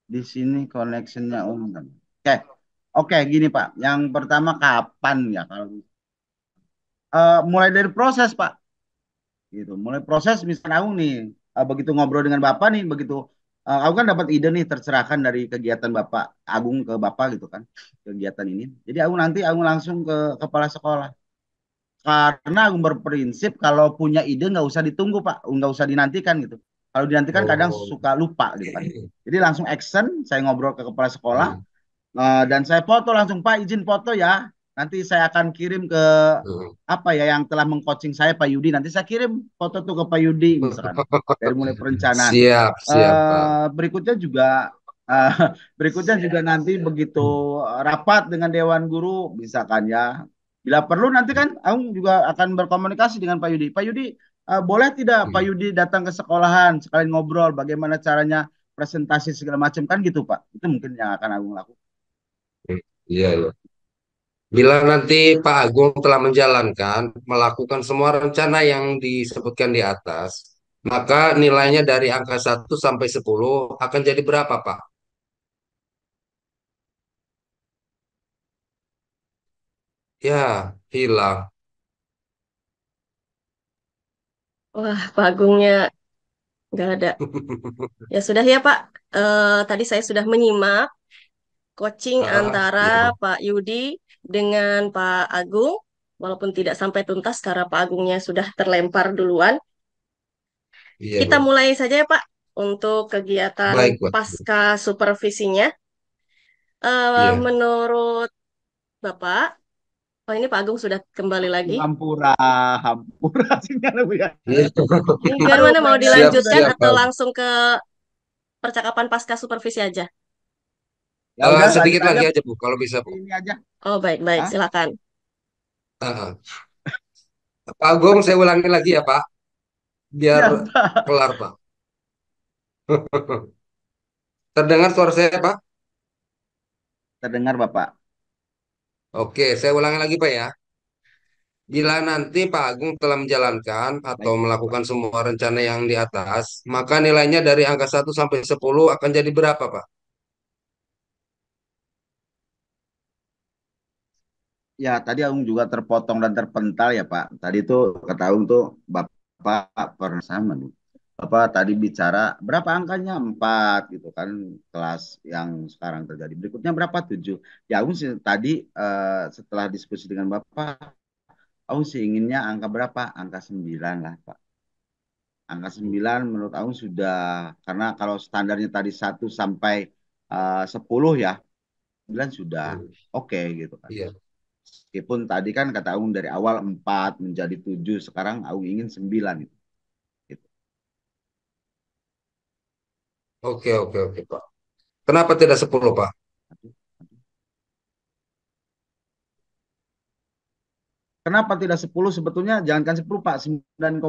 A: Di sini koneksinya umum. Oh, Oke. Oke, gini, Pak. Yang pertama kapan ya kalau Eh, mulai dari proses pak gitu mulai proses misalnya aku nih uh, begitu ngobrol dengan bapak nih begitu uh, eh, aku kan dapat ide nih tercerahkan dari kegiatan bapak Agung ke bapak gitu kan kegiatan ini jadi aku nanti aku langsung ke kepala sekolah karena aku berprinsip kalau punya ide nggak usah ditunggu pak nggak usah dinantikan gitu kalau dinantikan oh. kadang suka lupa gitu kan jadi langsung action saya ngobrol ke kepala sekolah hmm. uh, dan saya foto langsung pak izin foto ya Nanti saya akan kirim ke hmm. apa ya yang telah mengcoaching saya Pak Yudi. Nanti saya kirim foto tuh ke Pak Yudi misalkan dari mulai perencanaan. Siap, siap. Uh, berikutnya juga uh, *laughs* berikutnya siap, juga nanti siap. begitu rapat dengan Dewan Guru misalkan ya. Bila perlu nanti kan Aung juga akan berkomunikasi dengan Pak Yudi. Pak Yudi uh, boleh tidak hmm. Pak Yudi datang ke sekolahan sekalian ngobrol bagaimana caranya presentasi segala macam kan gitu Pak. Itu mungkin yang akan aku lakukan.
C: Hmm, iya, iya. Bila nanti Pak Agung telah menjalankan, melakukan semua rencana yang disebutkan di atas, maka nilainya dari angka 1 sampai 10 akan jadi berapa, Pak? Ya, hilang.
B: Wah, Pak Agungnya nggak ada. *laughs* ya sudah ya, Pak. Uh, tadi saya sudah menyimak coaching ah, antara ya. Pak Yudi dengan Pak Agung, walaupun tidak sampai tuntas karena Pak Agungnya sudah terlempar duluan. Iya, Kita Pak. mulai saja ya Pak untuk kegiatan Baik, pasca supervisinya. Uh, iya. Menurut Bapak, oh ini Pak Agung sudah kembali lagi.
A: Hampura, hampura
B: *laughs* sinyal Bu ya.
A: Gimana mau dilanjutkan siap, siap, atau
B: langsung ke percakapan pasca supervisi aja? Ya, eh, sedikit lagi aja, aja
C: Bu, kalau bisa Bu. Ini
B: aja. Oh baik baik, silakan.
C: Uh, Pak Agung, saya ulangi lagi ya Pak, biar ya, Pak. kelar Pak. *laughs* Terdengar suara saya Pak?
A: Terdengar Bapak.
C: Oke, saya ulangi lagi Pak ya. Bila nanti Pak Agung telah menjalankan atau melakukan semua rencana yang di atas, maka nilainya dari angka 1 sampai 10 akan jadi berapa, Pak?
A: Ya, tadi Aung juga terpotong dan terpental ya Pak. Tadi itu kata Aung tuh Bapak pernah sama nih. Bapak tadi bicara berapa angkanya? Empat gitu kan kelas yang sekarang terjadi. Berikutnya berapa? Tujuh. Ya Aung sih, tadi eh, setelah diskusi dengan Bapak, Aung sih inginnya angka berapa? Angka sembilan lah Pak. Angka sembilan menurut Aung sudah, karena kalau standarnya tadi satu sampai eh, sepuluh ya, sembilan sudah oke okay, gitu kan. Iya. Meskipun tadi kan kata Aung dari awal 4 menjadi 7, sekarang Aung ingin 9 Gitu. Gitu.
C: Oke, oke, oke, Pak.
A: Kenapa tidak 10, Pak? Kenapa tidak 10 sebetulnya jangankan 10 Pak 9,5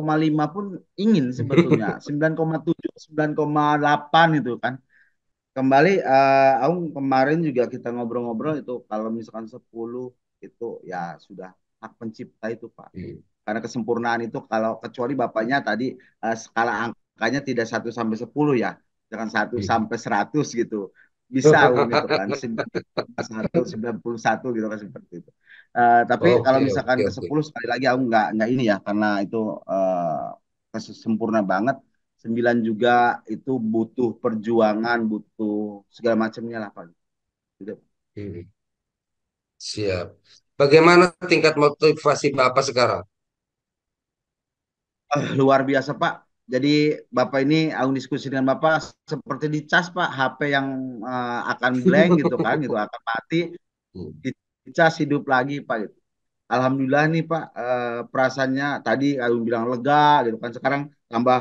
A: pun ingin sebetulnya 9,7 *laughs* 9,8 itu kan kembali uh, Aung kemarin juga kita ngobrol-ngobrol itu kalau misalkan 10 itu ya sudah hak pencipta itu Pak. Hmm. Karena kesempurnaan itu kalau kecuali bapaknya tadi uh, skala angkanya tidak satu sampai sepuluh ya. Jangan satu hmm. sampai seratus gitu. Bisa gitu *laughs* kan puluh satu gitu kan seperti itu. Uh, tapi oh, kalau okay, misalkan okay, ke 10 okay. sekali lagi aku nggak nggak ini ya karena itu uh, eh, sempurna banget. sembilan juga itu butuh perjuangan, butuh segala macamnya lah Pak. Gitu.
C: Hmm. Siap. Bagaimana tingkat
A: motivasi Bapak sekarang? Uh, luar biasa Pak. Jadi Bapak ini aku diskusi dengan Bapak seperti dicas Pak, HP yang uh, akan blank gitu kan, gitu akan mati, hmm. dicas hidup lagi Pak. Gitu. Alhamdulillah nih Pak, uh, perasaannya tadi aku bilang lega gitu kan, sekarang tambah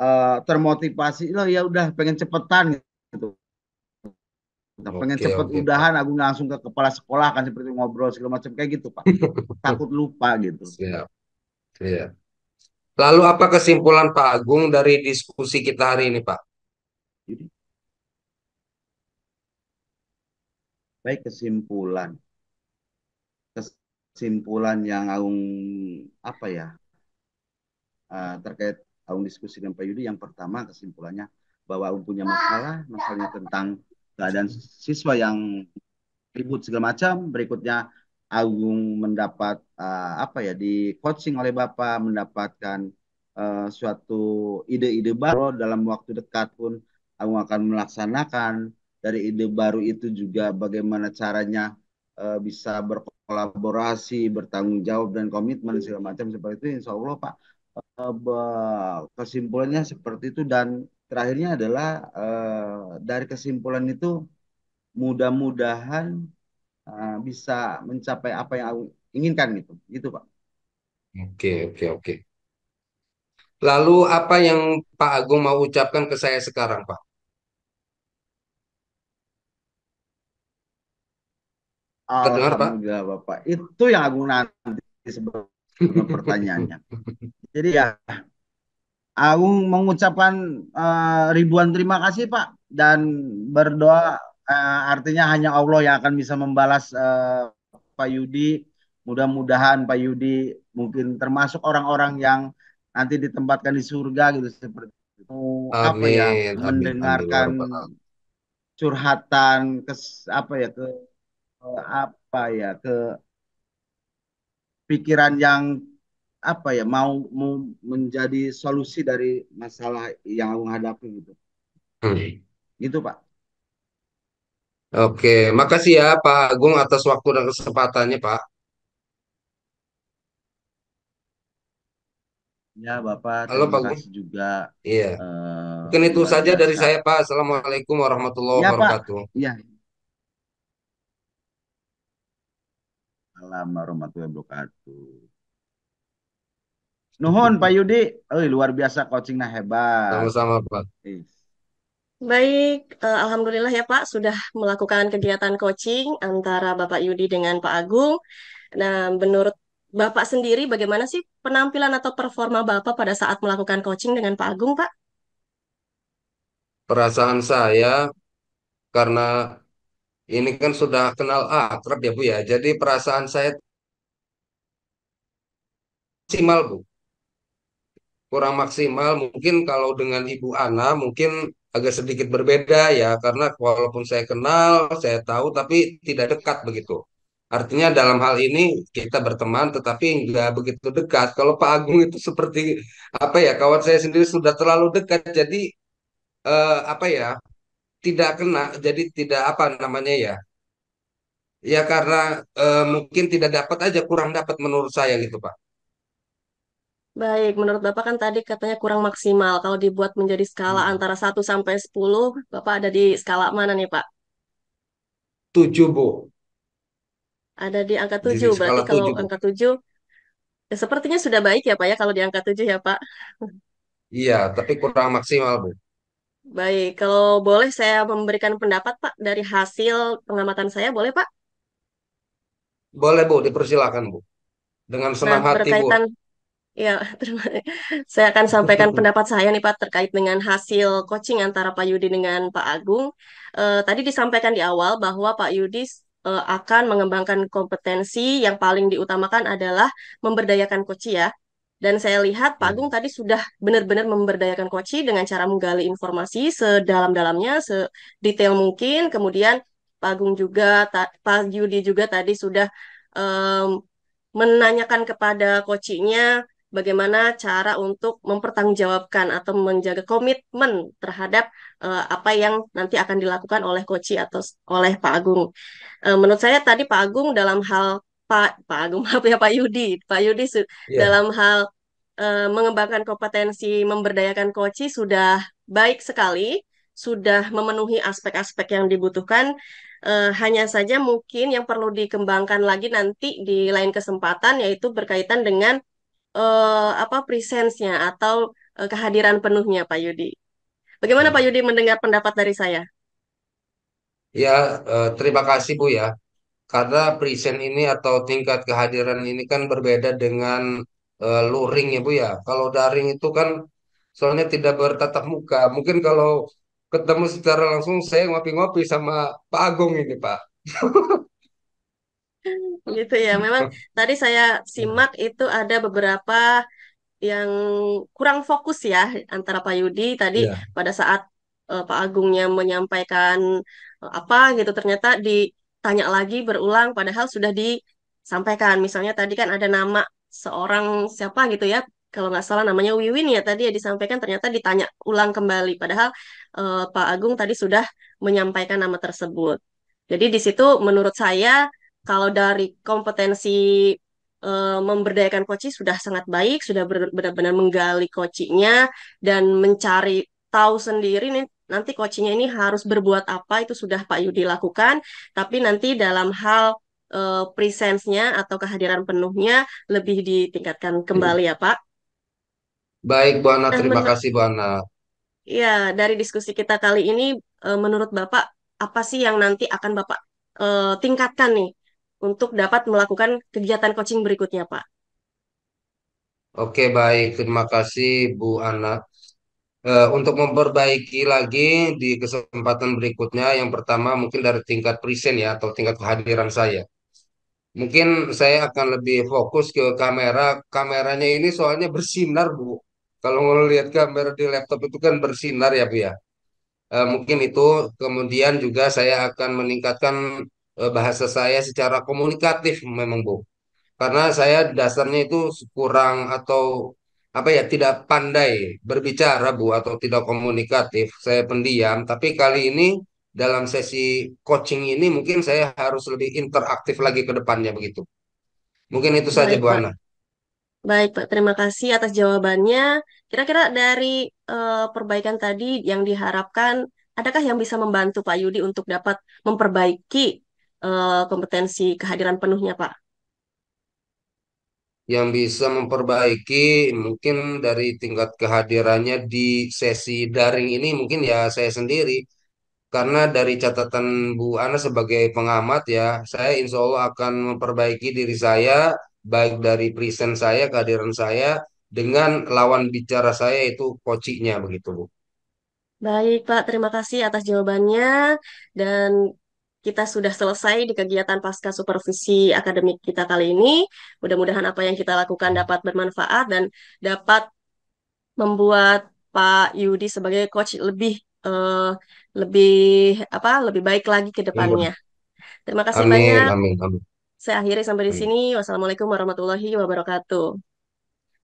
A: uh, termotivasi loh ya udah pengen cepetan gitu Nah, pengen cepet okay. udahan, Pak. aku langsung ke kepala sekolah kan seperti ngobrol segala macam kayak gitu Pak. *laughs* Takut lupa gitu. Iya.
C: Yeah. Lalu apa kesimpulan Pak Agung dari
A: diskusi kita hari ini Pak? baik kesimpulan. Kesimpulan yang Agung apa ya? Uh, terkait Agung diskusi dengan Pak Yudi yang pertama kesimpulannya bahwa Agung punya masalah, masalahnya tentang keadaan siswa yang ribut segala macam berikutnya Agung mendapat uh, apa ya di coaching oleh Bapak mendapatkan uh, suatu ide-ide baru dalam waktu dekat pun Agung akan melaksanakan dari ide baru itu juga bagaimana caranya uh, bisa berkolaborasi bertanggung jawab dan komitmen segala macam seperti itu Insya Allah Pak uh, kesimpulannya seperti itu dan terakhirnya adalah eh, dari kesimpulan itu mudah-mudahan eh, bisa mencapai apa yang aku inginkan gitu gitu Pak Oke, oke, oke. Lalu apa yang Pak
C: Agung mau ucapkan ke saya sekarang, Pak?
A: Terdengar, Pak? Bapak itu yang Agung nanti sebelum pertanyaannya *laughs* jadi ya Agung mengucapkan uh, ribuan terima kasih Pak dan berdoa uh, artinya hanya Allah yang akan bisa membalas uh, Pak Yudi. Mudah-mudahan Pak Yudi mungkin termasuk orang-orang yang nanti ditempatkan di surga gitu seperti itu. Apa ya mendengarkan curhatan ke apa ya ke apa ya ke pikiran yang apa ya mau mau menjadi solusi dari masalah yang aku hadapi gitu. Hmm. Gitu Pak. Oke,
C: makasih ya Pak Agung atas waktu dan kesempatannya Pak.
A: Ya Bapak, Halo, terima Pak kasih juga. Iya.
C: Uh, Mungkin itu saja biasa. dari saya Pak. Assalamualaikum warahmatullahi ya, wabarakatuh. Pak. Iya.
A: Assalamualaikum warahmatullahi wabarakatuh. Nuhun Pak Yudi, oh luar biasa coachingnya hebat. Sama-sama
C: Pak.
B: Baik, uh, Alhamdulillah ya Pak sudah melakukan kegiatan coaching antara Bapak Yudi dengan Pak Agung. Nah, menurut Bapak sendiri bagaimana sih penampilan atau performa Bapak pada saat melakukan coaching dengan Pak Agung Pak?
C: Perasaan saya karena ini kan sudah kenal akrab ya Bu ya, jadi perasaan saya maksimal Bu kurang maksimal mungkin kalau dengan Ibu Ana mungkin agak sedikit berbeda ya karena walaupun saya kenal saya tahu tapi tidak dekat begitu artinya dalam hal ini kita berteman tetapi nggak begitu dekat kalau Pak Agung itu seperti apa ya kawan saya sendiri sudah terlalu dekat jadi eh, apa ya tidak kena jadi tidak apa namanya ya ya karena eh, mungkin tidak dapat aja kurang dapat menurut saya gitu Pak
B: Baik, menurut Bapak kan tadi katanya kurang maksimal. Kalau dibuat menjadi skala hmm. antara 1 sampai 10, Bapak ada di skala mana nih, Pak?
C: 7, Bu.
B: Ada di angka 7, di berarti kalau 7, angka 7 ya sepertinya sudah baik ya, Pak ya kalau di angka 7 ya, Pak.
C: Iya, tapi kurang maksimal, Bu.
B: Baik, kalau boleh saya memberikan pendapat, Pak, dari hasil pengamatan saya, boleh, Pak?
C: Boleh, Bu, dipersilakan, Bu. Dengan senang nah, hati, Bu
B: Ya, *laughs* terima Saya akan sampaikan *laughs* pendapat saya nih Pak terkait dengan hasil coaching antara Pak Yudi dengan Pak Agung. Eh, tadi disampaikan di awal bahwa Pak Yudi eh, akan mengembangkan kompetensi yang paling diutamakan adalah memberdayakan Koci ya. Dan saya lihat Pak Agung hmm. tadi sudah benar-benar memberdayakan Koci dengan cara menggali informasi sedalam-dalamnya, sedetail mungkin. Kemudian Pak Agung juga, Pak Yudi juga tadi sudah um, menanyakan kepada kocinya bagaimana cara untuk mempertanggungjawabkan atau menjaga komitmen terhadap uh, apa yang nanti akan dilakukan oleh Koci atau oleh Pak Agung. Uh, menurut saya tadi Pak Agung dalam hal Pak Pak Agung *laughs* maaf ya Pak Yudi, Pak Yudi yeah. dalam hal uh, mengembangkan kompetensi memberdayakan Koci sudah baik sekali, sudah memenuhi aspek-aspek yang dibutuhkan. Uh, hanya saja mungkin yang perlu dikembangkan lagi nanti di lain kesempatan yaitu berkaitan dengan uh, apa presence-nya atau uh, kehadiran penuhnya Pak Yudi. Bagaimana Pak Yudi mendengar pendapat dari saya?
C: Ya, uh, terima kasih Bu ya. Karena present ini atau tingkat kehadiran ini kan berbeda dengan uh, luring ya Bu ya. Kalau daring itu kan soalnya tidak bertatap muka. Mungkin kalau ketemu secara langsung saya ngopi-ngopi sama Pak Agung ini Pak. *laughs*
B: gitu ya. Memang tadi saya simak hmm. itu ada beberapa yang kurang fokus ya antara Pak Yudi tadi yeah. pada saat uh, Pak Agungnya menyampaikan uh, apa gitu ternyata ditanya lagi berulang padahal sudah disampaikan. Misalnya tadi kan ada nama seorang siapa gitu ya kalau nggak salah namanya Wiwin ya tadi ya disampaikan ternyata ditanya ulang kembali padahal uh, Pak Agung tadi sudah menyampaikan nama tersebut. Jadi di situ menurut saya kalau dari kompetensi uh, memberdayakan koci sudah sangat baik, sudah benar-benar menggali kocinya dan mencari tahu sendiri nih nanti kocinya ini harus berbuat apa itu sudah Pak Yudi lakukan tapi nanti dalam hal uh, presence-nya atau kehadiran penuhnya lebih ditingkatkan hmm. kembali ya Pak.
C: Baik Bu Ana, terima kasih Bu Ana.
B: Ya, dari diskusi kita kali ini eh, menurut Bapak apa sih yang nanti akan Bapak uh, tingkatkan nih untuk dapat melakukan kegiatan coaching berikutnya, Pak.
C: Oke, baik. Terima kasih, Bu Ana. Uh, eh, untuk memperbaiki lagi di kesempatan berikutnya, yang pertama mungkin dari tingkat presen ya, atau tingkat kehadiran saya. Mungkin saya akan lebih fokus ke kamera. Kameranya ini soalnya bersinar, Bu. Kalau ngelihat kamera di laptop itu kan bersinar ya, Bu ya. Uh, mungkin itu. Kemudian juga saya akan meningkatkan Eh, bahasa saya secara komunikatif memang Bu. Karena saya dasarnya itu kurang atau apa ya tidak pandai berbicara Bu atau tidak komunikatif. Saya pendiam, tapi kali ini dalam sesi coaching ini mungkin saya harus lebih interaktif lagi ke depannya begitu. Mungkin itu saja Baik, Bu Ana.
B: Baik Pak, terima kasih atas jawabannya. Kira-kira dari uh, perbaikan tadi yang diharapkan adakah yang bisa membantu Pak Yudi untuk dapat memperbaiki Eh, kompetensi kehadiran penuhnya, Pak?
C: Yang bisa memperbaiki mungkin dari tingkat kehadirannya di sesi daring ini mungkin ya saya sendiri. Karena dari catatan Bu Ana sebagai pengamat ya, saya insya Allah akan memperbaiki diri saya, baik dari present saya, kehadiran saya, dengan lawan bicara saya itu kocinya begitu Bu.
B: Baik Pak, terima kasih atas jawabannya dan kita sudah selesai di kegiatan pasca supervisi akademik kita kali ini. Mudah-mudahan apa yang kita lakukan dapat bermanfaat dan dapat membuat Pak Yudi sebagai coach lebih uh, lebih apa lebih baik lagi ke depannya. Terima kasih amin, banyak. Amin, amin. Saya akhiri sampai di sini. Wassalamualaikum warahmatullahi wabarakatuh.